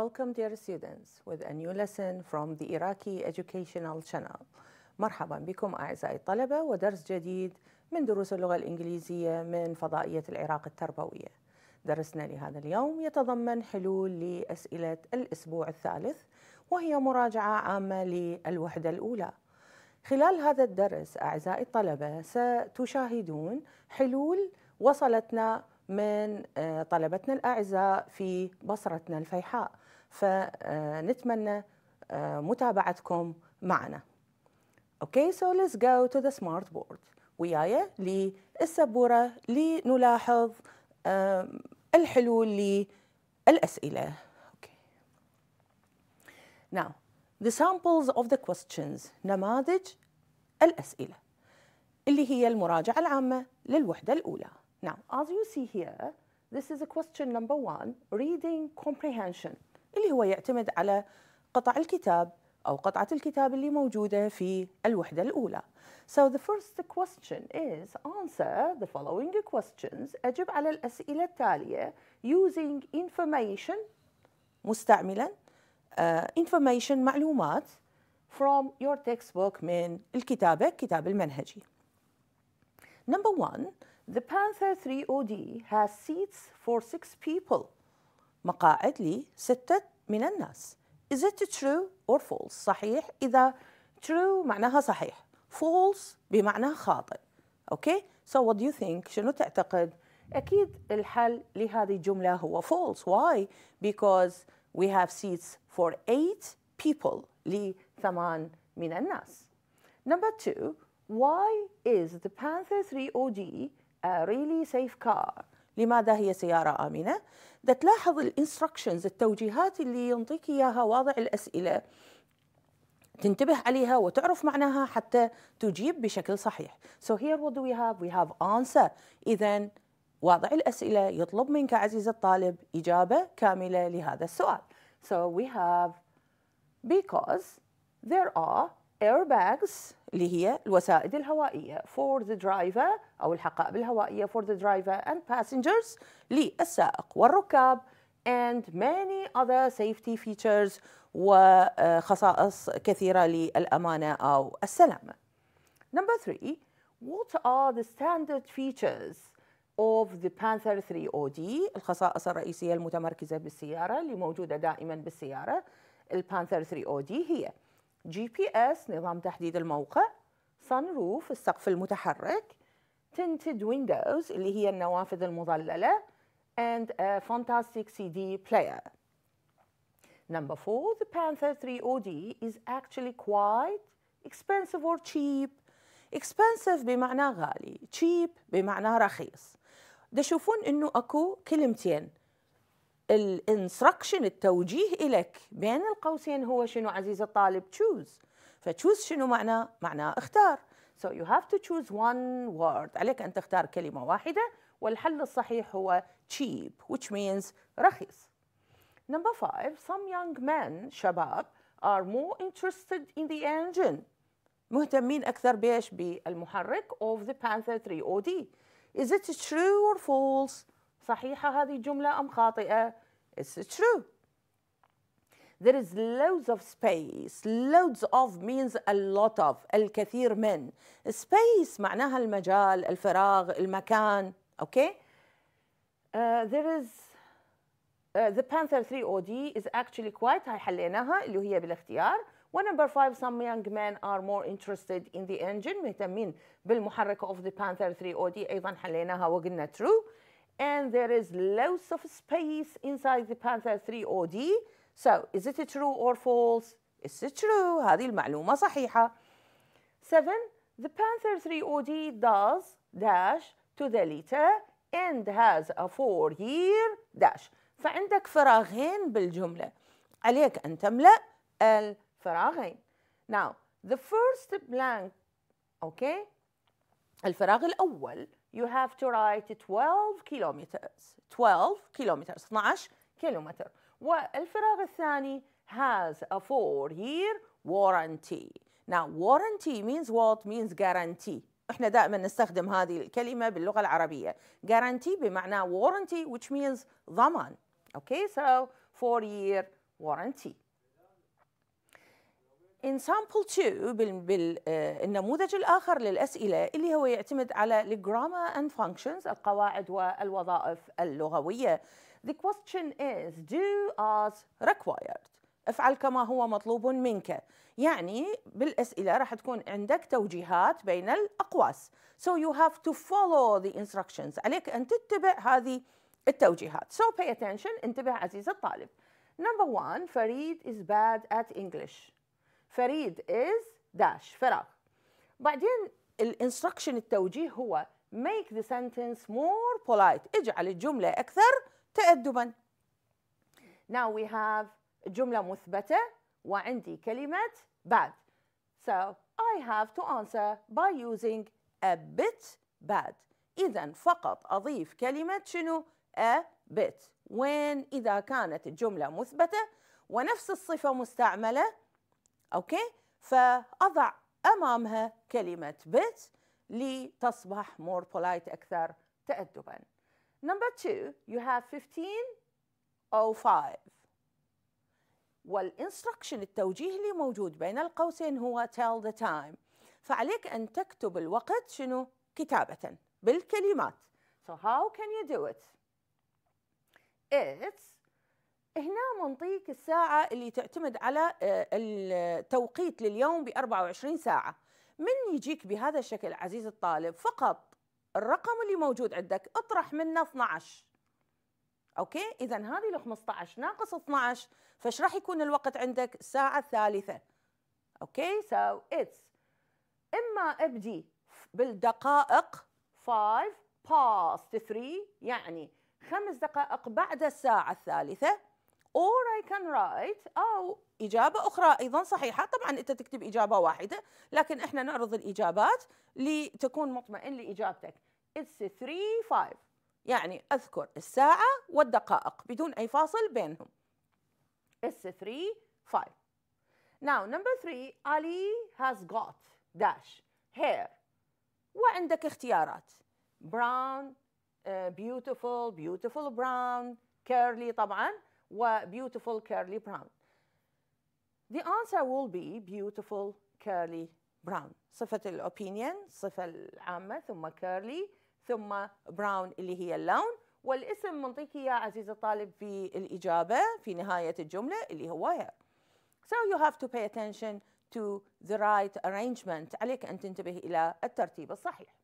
Welcome, dear students, with a new lesson from the Iraqi Educational Channel. مرحبا بكم أعزائي الطلبة ودرس جديد من دروس اللغة الإنجليزية من فضائية العراق التربوية. درسنا لهذا اليوم يتضمن حلول لأسئلة الأسبوع الثالث وهي مراجعة عامة للوحدة الأولى. خلال هذا الدرس أعزائي الطلبة ستشاهدون حلول وصلتنا من آه، طلبتنا الأعزاء في بصرتنا الفيحاء فنتمنى متابعتكم معنا Okay, so let's go to the smart board وياي للسبورة لنلاحظ الحلول للأسئلة okay. Now, the samples of the questions نماذج الأسئلة اللي هي المراجعة العامة للوحدة الأولى Now, as you see here, this is a question number one, reading comprehension اللي هو يعتمد على قطع الكتاب أو قطعة الكتاب اللي موجودة في الوحدة الأولى. So the first question is answer the following questions. أجب على الأسئلة التالية using information مستعملا uh, information معلومات from your textbook من الكتابك كتاب المنهجي. Number one, the Panther 3OD has seats for six people. مقاعد لستة من الناس Is it true or false صحيح إذا true معناها صحيح false بمعنى خاطئ أوكي so what do you think شنو تعتقد أكيد الحل لهذه الجملة هو false why because we have seats for eight people لثمان من الناس number two why is the Panther 3 OD a really safe car لماذا هي سيارة آمنة دا تلاحظ الانستركشنز التوجيهات اللي ينطيك إياها واضع الأسئلة تنتبه عليها وتعرف معناها حتى تجيب بشكل صحيح so here what do we have we have answer إذا واضع الأسئلة يطلب منك عزيزي الطالب إجابة كاملة لهذا السؤال so we have because there are airbags اللي هي الوسائد الهوائية for the driver أو الحقائب الهوائية for the driver and passengers للسائق والركاب and many other safety features وخصائص كثيرة للأمانة أو السلامة. Number three, what are the standard features of the Panther 3OD الخصائص الرئيسية المتمركزة بالسيارة اللي موجودة دائما بالسيارة البانثر 3OD هي جي بي اس نظام تحديد الموقع صن روف السقف المتحرك tinted windows اللي هي النوافذ المظللة and a fantastic CD player. Number four, the Panther 3OD is actually quite expensive or cheap. Expensive بمعنى غالي, cheap بمعنى رخيص. ده شوفون انه اكو كلمتين الانستركشن التوجيه لك بين القوسين هو شنو عزيز الطالب choose فتشوز شنو معناه؟ معناه اختار So you have to choose one word عليك أن تختار كلمة واحدة والحل الصحيح هو cheap which means رخيص Number five, some young men, شباب, are more interested in the engine. مهتمين أكثر بإيش؟ بالمحرك of the Panther 3OD. Is it true or false? صحيحة هذه الجملة أم خاطئة It's true There is loads of space Loads of means a lot of الكثير من Space معناها المجال الفراغ المكان okay? uh, There is uh, The Panther 3OD is actually quite هاي حليناها اللي هي بالاختيار number five, some young men are more interested in the engine مهتمين بالمحرك of the Panther 3OD أيضا حليناها وقلنا true and there is lots of space inside the Panther 3OD. So is it true or false? Is it true. هذه المعلومة صحيحة. 7. The Panther 3OD does dash to the letter and has a 4 year dash. فعندك فراغين بالجملة. عليك أن تملأ الفراغين. Now, the first blank, okay? الفراغ الأول you have to write 12 kilometers 12 kilometers 12 kilometer والفراغ الثاني has a four year warranty now warranty means what means guarantee احنا دائما نستخدم هذه الكلمة باللغة العربية guarantee بمعنى warranty which means ضمان okay so four year warranty in sample 2 بالنموذج eh, الآخر للأسئلة اللي هو يعتمد على الجراما and functions القواعد والوظائف اللغوية The question is do as required افعل كما هو مطلوب منك يعني بالأسئلة راح تكون عندك توجيهات بين الأقواس so you have to follow the instructions عليك أن تتبع هذه التوجيهات so pay attention انتبه عزيزي الطالب number one فريد is bad at English فريد از داش فراغ بعدين الانستركشن التوجيه هو make the sentence more polite اجعل الجملة أكثر تأدبا now we have جملة مثبتة وعندي كلمة bad so I have to answer by using a bit bad إذا فقط أضيف كلمة شنو a bit وين إذا كانت الجملة مثبتة ونفس الصفة مستعملة أوكي فأضع أمامها كلمة bit لتصبح more polite أكثر تأدبا Number two, you have 1505 والإنستركشن التوجيه اللي موجود بين القوسين هو tell the time فعليك أن تكتب الوقت شنو كتابة بالكلمات So how can you do it? It's هنا منطيك الساعة اللي تعتمد على آه، التوقيت لليوم ب 24 ساعة من يجيك بهذا الشكل عزيز الطالب فقط الرقم اللي موجود عندك اطرح منه 12 اوكي اذا هذه ال 15 ناقص 12 فايش راح يكون الوقت عندك الساعه الثالثه اوكي سو اتس اما ابدي بالدقائق 5 باست 3 يعني خمس دقائق بعد الساعه الثالثه or I can write أو إجابة أخرى أيضا صحيحة طبعا أنت تكتب إجابة واحدة لكن إحنا نعرض الإجابات لتكون مطمئن لإجابتك It's 3 5 يعني أذكر الساعة والدقائق بدون أي فاصل بينهم It's 3 5 Now number 3 Ali has got dash hair وعندك اختيارات brown uh, beautiful beautiful brown curly طبعا were beautiful curly brown? The answer will be beautiful curly brown صفة الopinion صفة العامة ثم curly ثم brown اللي هي اللون والاسم منطقي يا عزيز الطالب في الإجابة في نهاية الجملة اللي هو hair So you have to pay attention to the right arrangement عليك أن تنتبه إلى الترتيب الصحيح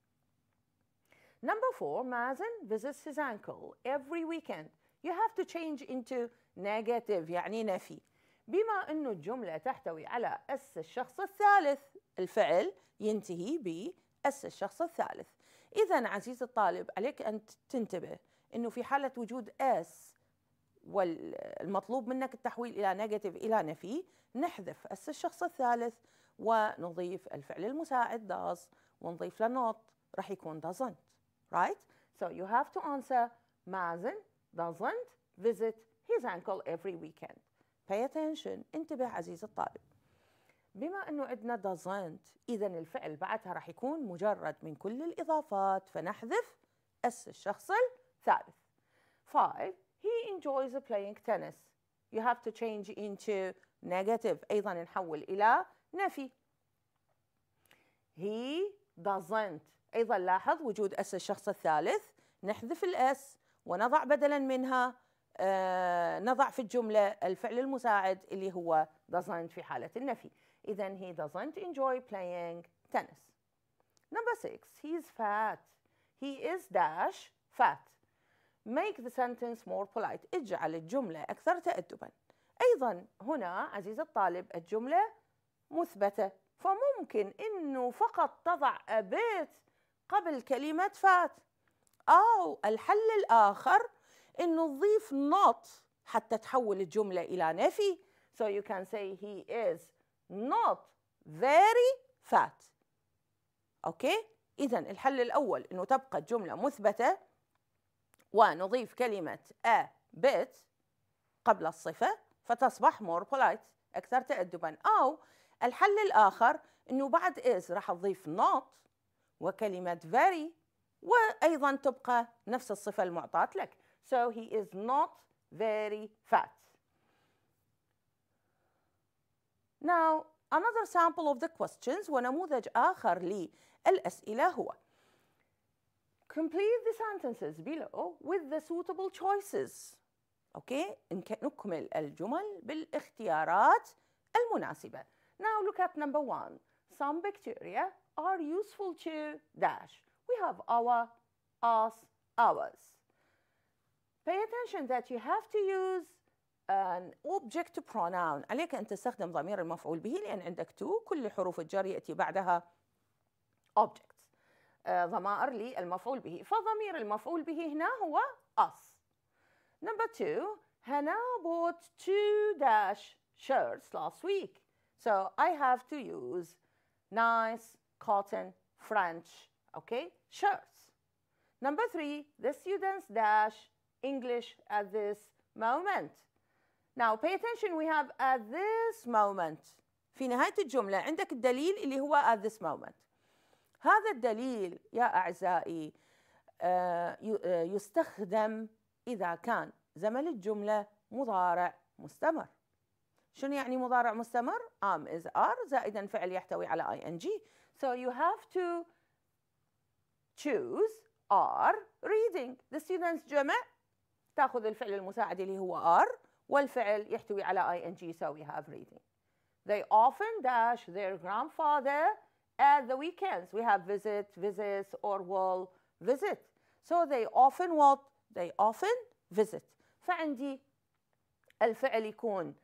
Number four, Mazen visits his uncle every weekend You have to change into negative يعني نفي بما أنه الجملة تحتوي على أس الشخص الثالث الفعل ينتهي بأس الشخص الثالث إذا عزيزي الطالب عليك أن تنتبه أنه في حالة وجود أس والمطلوب منك التحويل إلى نيجاتيف إلى نفي نحذف أس الشخص الثالث ونضيف الفعل المساعد does ونضيف له not راح يكون doesn't right so you have to answer مازن doesn't visit his uncle every weekend. Pay attention انتبه عزيز الطالب بما انه عندنا doesn't اذا الفعل بعدها راح يكون مجرد من كل الاضافات فنحذف اس الشخص الثالث Five. he enjoys playing tennis you have to change into negative ايضا نحول الى نفي he doesn't ايضا لاحظ وجود اس الشخص الثالث نحذف الاس ونضع بدلا منها آه، نضع في الجملة الفعل المساعد اللي هو doesn't في حالة النفي إذا he doesn't enjoy playing tennis Number six, he is fat. He is dash fat. Make the sentence more polite. اجعل الجملة أكثر تأدبا. أيضا هنا عزيز الطالب الجملة مثبتة فممكن أنه فقط تضع a bit قبل كلمة fat أو آه، الحل الآخر إنه تضيف not حتى تحول الجملة إلى نفي so you can say he is not very fat أوكي إذا الحل الأول إنه تبقى الجملة مثبتة ونضيف كلمة a bit قبل الصفة فتصبح more polite أكثر تأدبا أو الحل الآخر إنه بعد is راح تضيف not وكلمة very وأيضا تبقى نفس الصفة المعطاة لك so he is not very fat now another sample of the questions ونموذج آخر للأسئلة هو complete the sentences below with the suitable choices اوكي نكمل الجمل بالاختيارات المناسبة now look at number one some bacteria are useful to dash we have our, us, ours. Pay attention that you have to use an object pronoun عليك أن تستخدم ضمير المفعول به لأن عندك to كل حروف الجر يأتي بعدها object ضمائر للمفعول به فضمير المفعول به هنا هو us Number two, Hannah bought two dash shirts last week. So I have to use nice cotton French okay, shirts. Number three, the students dash English at this moment. Now pay attention we have at this moment. في نهاية الجملة عندك الدليل اللي هو at this moment. هذا الدليل يا أعزائي يستخدم إذا كان زمن الجملة مضارع مستمر. شنو يعني مضارع مستمر؟ am is are زائدا فعل يحتوي على ing. So you have to choose are reading the students جمع تاخذ الفعل المساعد اللي هو are والفعل يحتوي على ing يساوي have reading they often dash their grandfather at the weekends we have visit visits or will visit so they often what they often visit فعندي الفعل يكون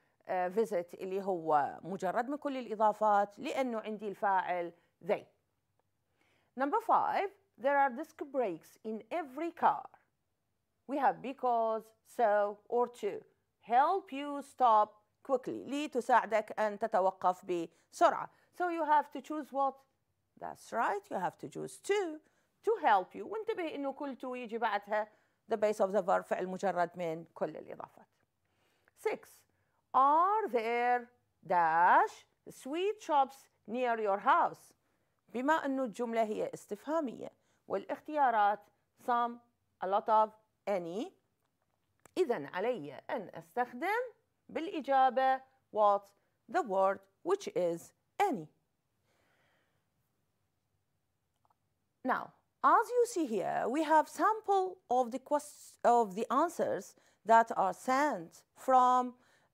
visit اللي هو مجرد من كل الإضافات لأنه عندي الفاعل they. Number five, there are disc brakes in every car. We have because, so, or to help you stop quickly لتساعدك أن تتوقف بسرعة. So you have to choose what? That's right, you have to choose to to help you وانتبه انه كل to يجي بعدها the base of the verb فعل مجرد من كل الإضافات. 6. Are there dash sweet shops near your house؟ بما انه الجملة هي استفهامية والاختيارات some, a lot of, any إذا علي أن أستخدم بالإجابة what the word which is any Now, as you see here, we have sample of the, of the answers that are sent from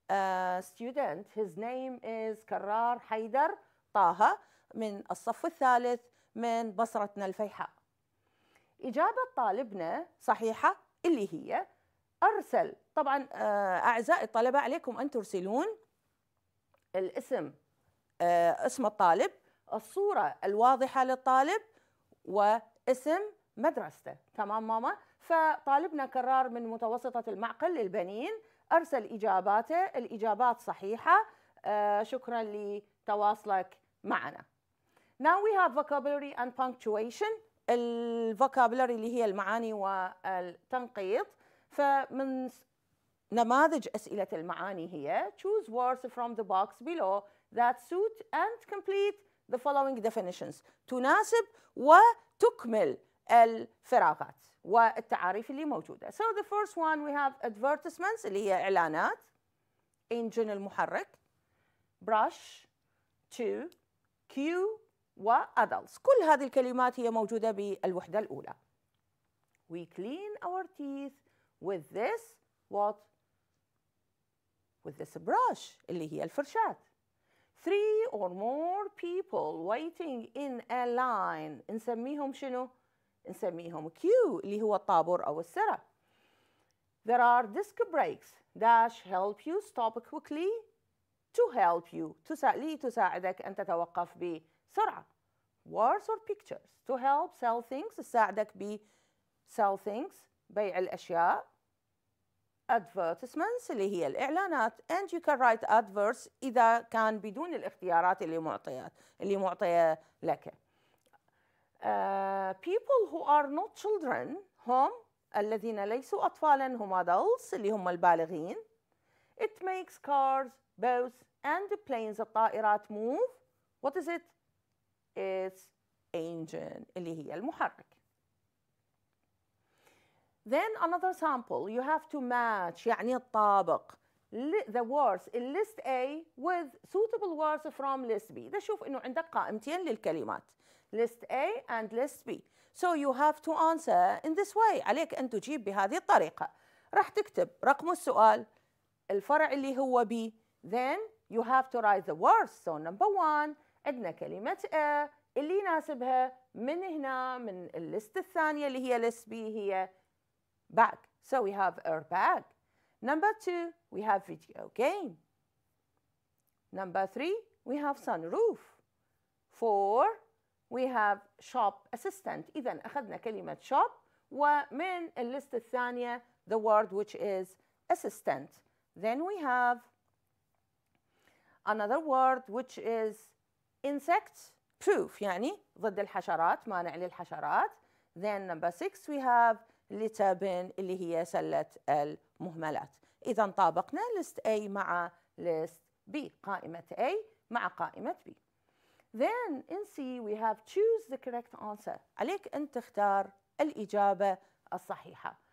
a student. His name is كرار حيدر Taha من الصف الثالث من بصرتنا الفيحاء. إجابة طالبنا صحيحة اللي هي أرسل طبعا آه، أعزائي الطلبة عليكم أن ترسلون الاسم آه، اسم الطالب الصورة الواضحة للطالب واسم مدرسته تمام ماما فطالبنا كرار من متوسطة المعقل للبنين أرسل إجاباته الإجابات صحيحة آه، شكرا لتواصلك معنا Now we have vocabulary and punctuation الفوكابلري اللي هي المعاني والتنقيط فمن نماذج أسئلة المعاني هي choose words from the box below that suit and complete the following definitions تناسب وتكمل الفراغات والتعاريف اللي موجودة so the first one we have advertisements اللي هي إعلانات engine المحرك brush to cue وأدلتس كل هذه الكلمات هي موجودة بالوحدة الأولى We clean our teeth with this what? With this brush اللي هي الفرشاة Three or more people waiting in a line نسميهم شنو؟ نسميهم queue اللي هو الطابور أو السرة There are disc brakes dash help you stop quickly to help you تساعدك أن تتوقف بسرعة سرعة words or pictures to help sell things تساعدك ب sell things بيع الأشياء advertisements اللي هي الإعلانات and you can write adverts إذا كان بدون الاختيارات اللي معطيات اللي معطية لك uh, people who are not children هم الذين ليسوا أطفالا هم adults اللي هم البالغين it makes cars boats and planes الطائرات move what is it its engine اللي هي المحرك Then another sample you have to match يعني الطابق the words in list A with suitable words from list B ده شوف انه عندك قائمتين للكلمات list A and list B so you have to answer in this way عليك ان تجيب بهذه الطريقة راح تكتب رقم السؤال الفرع اللي هو B then you have to write the words so number one عندنا كلمة أ اللي يناسبها من هنا من الليست الثانية اللي هي list B هي back so we have our bag number two we have video game number three we have sunroof four we have shop assistant إذا أخذنا كلمة shop ومن الليست الثانية the word which is assistant then we have another word which is insect proof يعني ضد الحشرات مانع للحشرات then number six we have لتابن اللي هي سلة المهملات إذا طابقنا list A مع list B قائمة A مع قائمة B then in C we have choose the correct answer عليك أن تختار الإجابة الصحيحة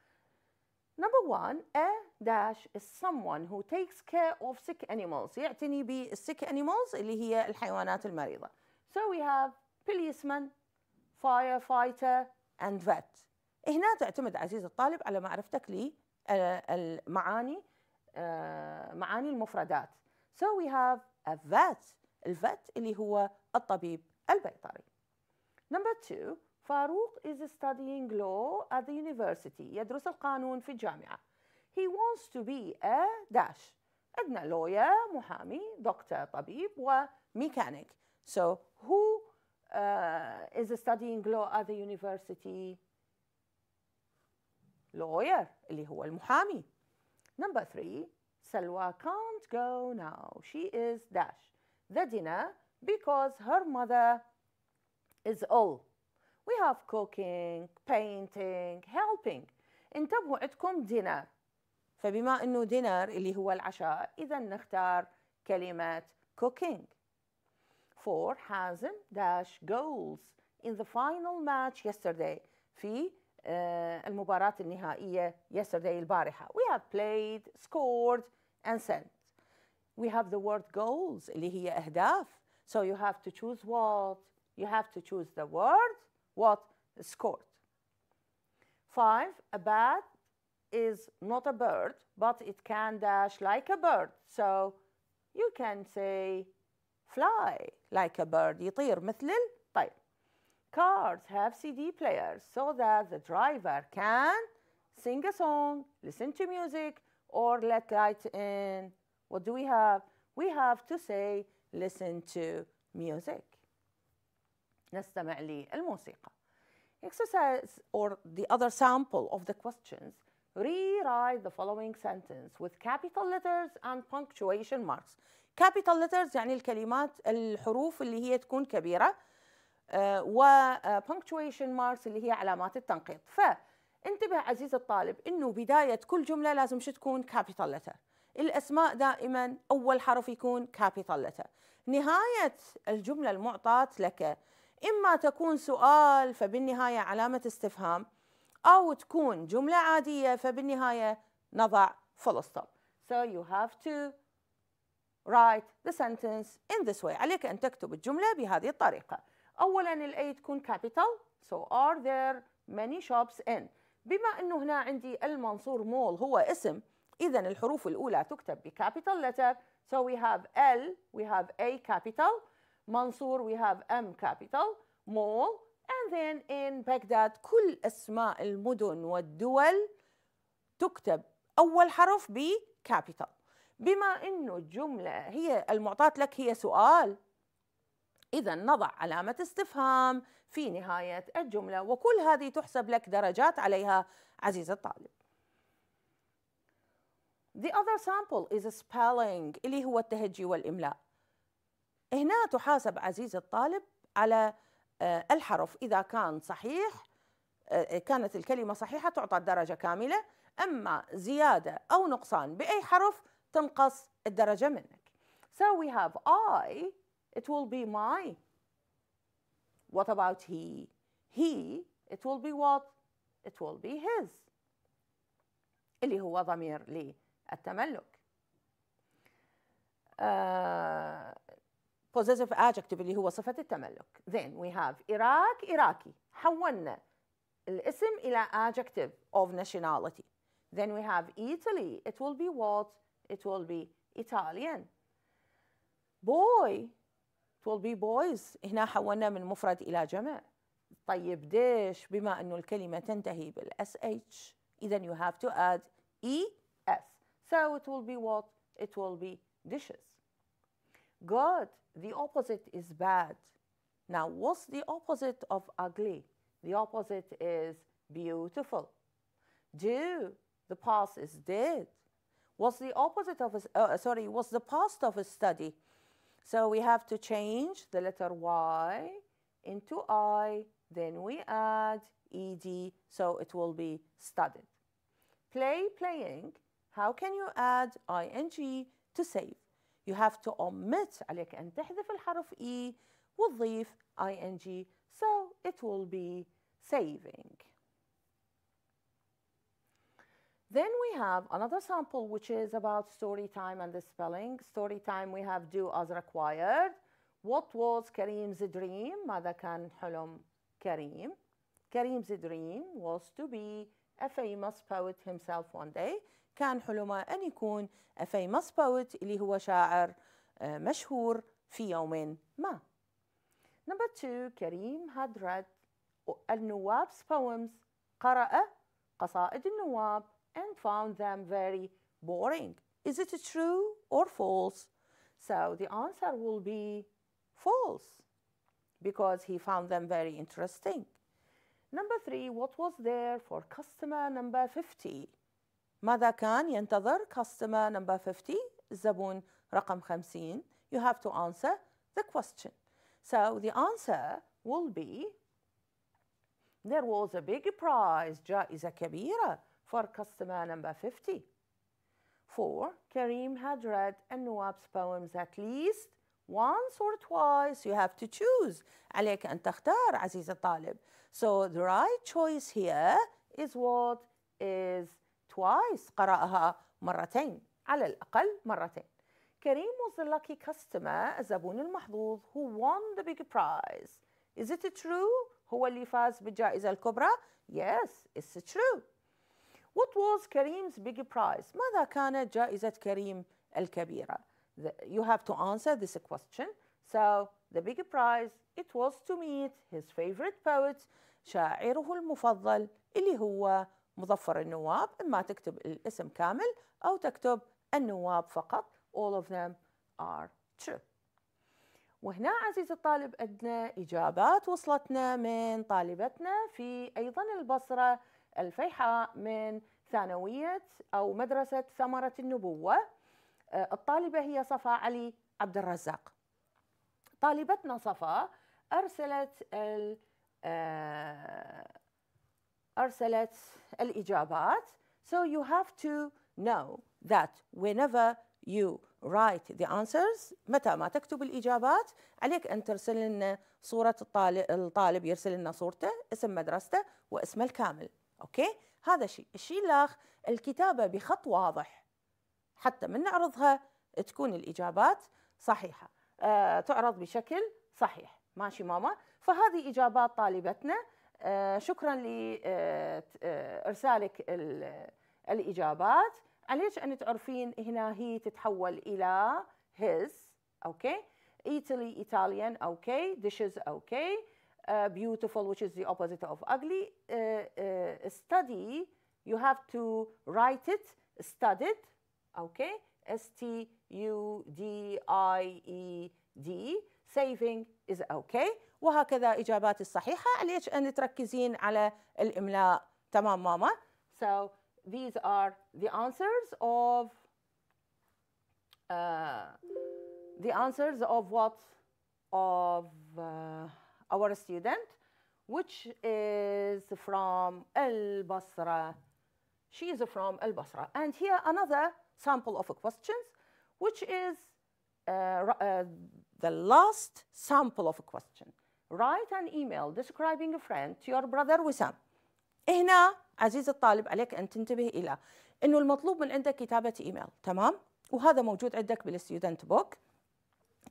Number one, a dash is someone who takes care of sick animals. يعتني بالsick animals اللي هي الحيوانات المريضة. So we have policeman, firefighter and vet. هنا تعتمد عزيزي الطالب على معرفتك لمعاني معاني المفردات. So we have a vet. الفت اللي هو الطبيب البيطري. Number two, Farouk is studying law at the university يدرس القانون في الجامعة he wants to be a dash عندنا lawyer محامي doctor, طبيب وميكانيك so who uh, is studying law at the university lawyer اللي هو المحامي number three Salwa can't go now she is dash the dinner because her mother is ill we have cooking, painting, helping انتبهوا عندكم dinner فبما انه dinner اللي هو العشاء اذا نختار كلمة cooking for حازم dash goals in the final match yesterday في uh, المباراة النهائية yesterday البارحة we have played, scored and sent we have the word goals اللي هي أهداف so you have to choose what you have to choose the word what scored. Five, a bat is not a bird, but it can dash like a bird. So you can say fly like a bird, يطير مثل طيب. Cars have CD players so that the driver can sing a song, listen to music, or let light in. What do we have? We have to say listen to music. نستمع للموسيقى Exercise or the other sample of the questions rewrite the following sentence with capital letters and punctuation marks capital letters يعني الكلمات الحروف اللي هي تكون كبيرة و punctuation marks اللي هي علامات التنقيط فانتبه عزيز الطالب انه بداية كل جملة لازم شو تكون capital letter الاسماء دائما اول حرف يكون capital letter نهاية الجملة المعطاة لك إما تكون سؤال فبالنهاية علامة استفهام أو تكون جملة عادية فبالنهاية نضع full stop so you have to write the sentence in this way عليك أن تكتب الجملة بهذه الطريقة أولا الأي تكون capital so are there many shops in بما أنه هنا عندي المنصور مول هو اسم إذا الحروف الأولى تكتب بكابيتال لتر. so we have L we have A capital منصور we have M capital mall and then in Baghdad كل أسماء المدن والدول تكتب أول حرف ب capital بما أنه الجملة هي المعطاة لك هي سؤال إذا نضع علامة استفهام في نهاية الجملة وكل هذه تحسب لك درجات عليها عزيزي الطالب The other sample is spelling اللي هو التهجي والإملاء هنا تحاسب عزيزي الطالب على آه، الحرف إذا كان صحيح آه، كانت الكلمة صحيحة تعطى الدرجة كاملة أما زيادة أو نقصان بأي حرف تنقص الدرجة منك So we have I it will be my What about he? He it will be what? It will be his اللي هو ضمير للتملك آه possessive adjective اللي هو صفة التملك then we have Iraq Iraqi حولنا الاسم إلى adjective of nationality then we have Italy it will be what it will be Italian boy it will be boys هنا حولنا من مفرد إلى جمع طيب ديش بما أنه الكلمة تنتهي بالاس sh إذا you have to add es so it will be what it will be dishes Good, the opposite is bad. Now, what's the opposite of ugly? The opposite is beautiful. Do, the past is dead. What's the opposite of, a, uh, sorry, what's the past of a study? So we have to change the letter Y into I, then we add ed, so it will be studied. Play, playing, how can you add ing to save? You have to omit عليك أن تحذف الحرف E وتضيف ing so it will be saving. Then we have another sample which is about story time and the spelling. Story time we have do as required. What was Kareem's dream? ماذا كان حلم كريم? Kareem's dream was to be a famous poet himself one day كان حلمه أن يكون a famous poet اللي هو شاعر مشهور في يوم ما Number two, Kareem had read النواب's poems قرأ قصائد النواب and found them very boring. Is it true or false? So the answer will be false because he found them very interesting. Number three, what was there for customer number 50? ماذا كان ينتظر customer number 50 الزبون رقم 50 you have to answer the question so the answer will be there was a big prize جائزة كبيرة for customer number 50 4 Karim had read an poems at least once or twice. You have to choose. عليك أن تختار عزيز الطالب. So the right choice here is what is twice. قرأها مرتين. على الأقل مرتين. Kareem was the lucky customer الزبون المحظوظ who won the big prize. Is it true? هو اللي فاز بالجائزة الكبرى؟ Yes, it's true. What was Kareem's big prize? ماذا كانت جائزة كريم الكبيرة؟ the, you have to answer this question. So the big prize it was to meet his favorite poet شاعره المفضل اللي هو مظفر النواب إما تكتب الاسم كامل أو تكتب النواب فقط all of them are true وهنا عزيزي الطالب عندنا إجابات وصلتنا من طالبتنا في أيضا البصرة الفيحاء من ثانوية أو مدرسة ثمرة النبوة آه، الطالبة هي صفا علي عبد الرزاق طالبتنا صفا أرسلت آه، أرسلت الإجابات so you have to know that whenever you write the answers متى ما تكتب الإجابات عليك أن ترسل لنا صورة الطالب, الطالب يرسل لنا صورته اسم مدرسته واسمه الكامل أوكي هذا شيء الشيء الآخر الكتابة بخط واضح حتى من نعرضها تكون الإجابات صحيحة أه تعرض بشكل صحيح ماشي ماما فهذه إجابات طالبتنا أه شكرا لإرسالك آه، آه، الإجابات عليك أن تعرفين هنا هي تتحول إلى his أوكي Italy ايطاليان أوكي dishes أوكي uh, beautiful which is the opposite of ugly uh, uh, study you have to write it studied okay? S-T-U-D-I-E-D saving is okay وهكذا إجابات الصحيحة ليش أن تركزين على الإملاء تمام ماما so these are the answers of uh, the answers of what of uh, our student which is from Al Basra she is from Al Basra and here another sample of questions, which is uh, uh, the last sample of a question. Write an email describing a friend to your brother Wissam. هنا عزيزي الطالب عليك أن تنتبه إلى أنه المطلوب من عندك كتابة إيميل تمام؟ وهذا موجود عندك بالستودنت بوك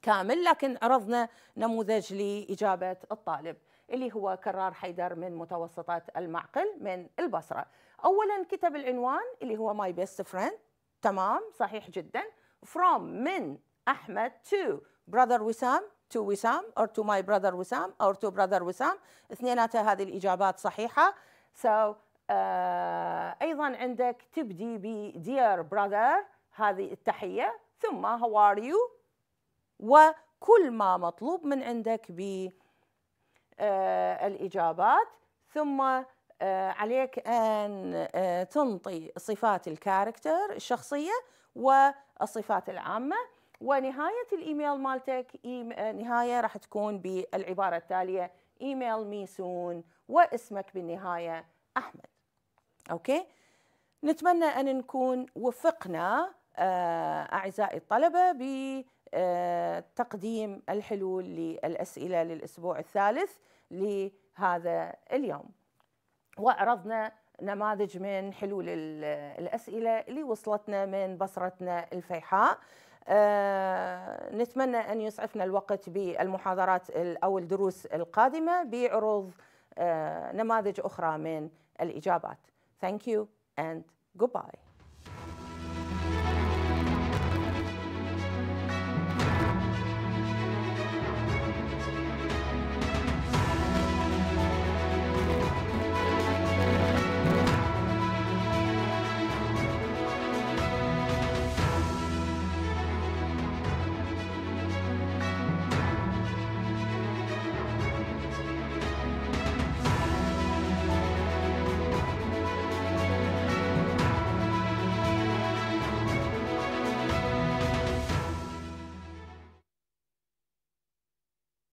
كامل لكن عرضنا نموذج لإجابة الطالب اللي هو كرار حيدر من متوسطات المعقل من البصرة أولا كتب العنوان اللي هو ماي بيست Friend تمام صحيح جدا from من أحمد to brother وسام to وسام or to my brother وسام or to brother وسام اثنيناتها هذه الإجابات صحيحة so uh, أيضا عندك تبدي ب dear brother هذه التحية ثم how are you وكل ما مطلوب من عندك بالإجابات آه، uh, ثم آه، عليك أن آه، تنطي صفات الكاركتر الشخصية والصفات العامة ونهاية الإيميل مالتك آه، نهاية راح تكون بالعبارة التالية إيميل ميسون واسمك بالنهاية أحمد أوكي نتمنى أن نكون وفقنا أعزائي الطلبة بتقديم الحلول للأسئلة للأسبوع الثالث لهذا اليوم وعرضنا نماذج من حلول الأسئلة اللي وصلتنا من بصرتنا الفيحاء أه نتمنى أن يسعفنا الوقت بالمحاضرات أو الدروس القادمة بعروض أه نماذج أخرى من الإجابات Thank you and goodbye